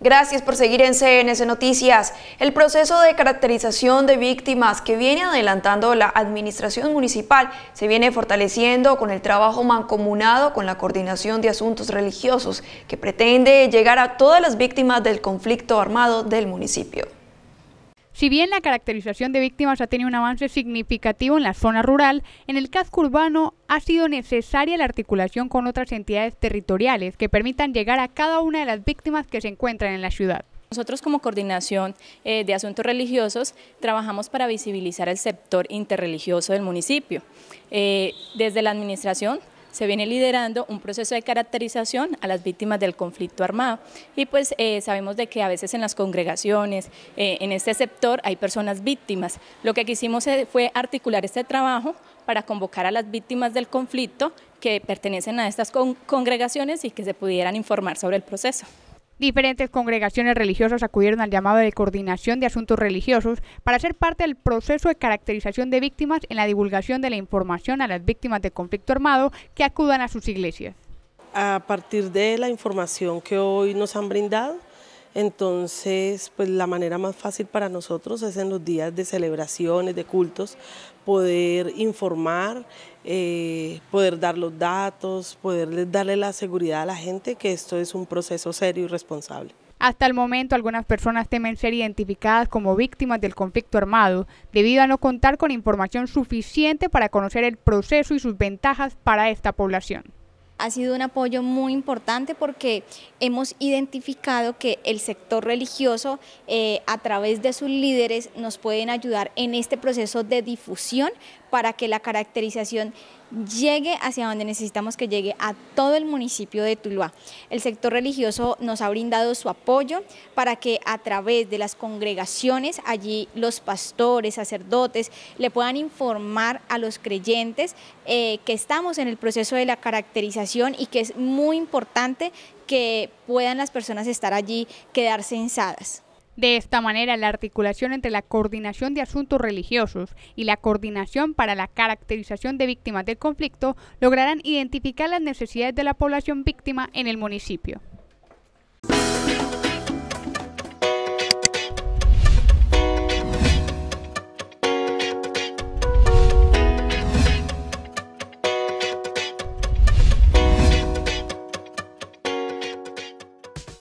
Gracias por seguir en CNS Noticias. El proceso de caracterización de víctimas que viene adelantando la Administración Municipal se viene fortaleciendo con el trabajo mancomunado con la Coordinación de Asuntos Religiosos que pretende llegar a todas las víctimas del conflicto armado del municipio. Si bien la caracterización de víctimas ha tenido un avance significativo en la zona rural, en el casco urbano ha sido necesaria la articulación con otras entidades territoriales que permitan llegar a cada una de las víctimas que se encuentran en la ciudad. Nosotros como coordinación eh, de asuntos religiosos trabajamos para visibilizar el sector interreligioso del municipio. Eh, desde la administración se viene liderando un proceso de caracterización a las víctimas del conflicto armado y pues eh, sabemos de que a veces en las congregaciones, eh, en este sector hay personas víctimas. Lo que quisimos eh, fue articular este trabajo para convocar a las víctimas del conflicto que pertenecen a estas congregaciones y que se pudieran informar sobre el proceso. Diferentes congregaciones religiosas acudieron al llamado de coordinación de asuntos religiosos para ser parte del proceso de caracterización de víctimas en la divulgación de la información a las víctimas de conflicto armado que acudan a sus iglesias. A partir de la información que hoy nos han brindado, entonces, pues la manera más fácil para nosotros es en los días de celebraciones, de cultos, poder informar, eh, poder dar los datos, poder darle la seguridad a la gente que esto es un proceso serio y responsable. Hasta el momento, algunas personas temen ser identificadas como víctimas del conflicto armado debido a no contar con información suficiente para conocer el proceso y sus ventajas para esta población ha sido un apoyo muy importante porque hemos identificado que el sector religioso eh, a través de sus líderes nos pueden ayudar en este proceso de difusión para que la caracterización llegue hacia donde necesitamos que llegue a todo el municipio de Tuluá. El sector religioso nos ha brindado su apoyo para que a través de las congregaciones, allí los pastores, sacerdotes, le puedan informar a los creyentes eh, que estamos en el proceso de la caracterización y que es muy importante que puedan las personas estar allí, quedarse ensadas. De esta manera, la articulación entre la coordinación de asuntos religiosos y la coordinación para la caracterización de víctimas del conflicto lograrán identificar las necesidades de la población víctima en el municipio.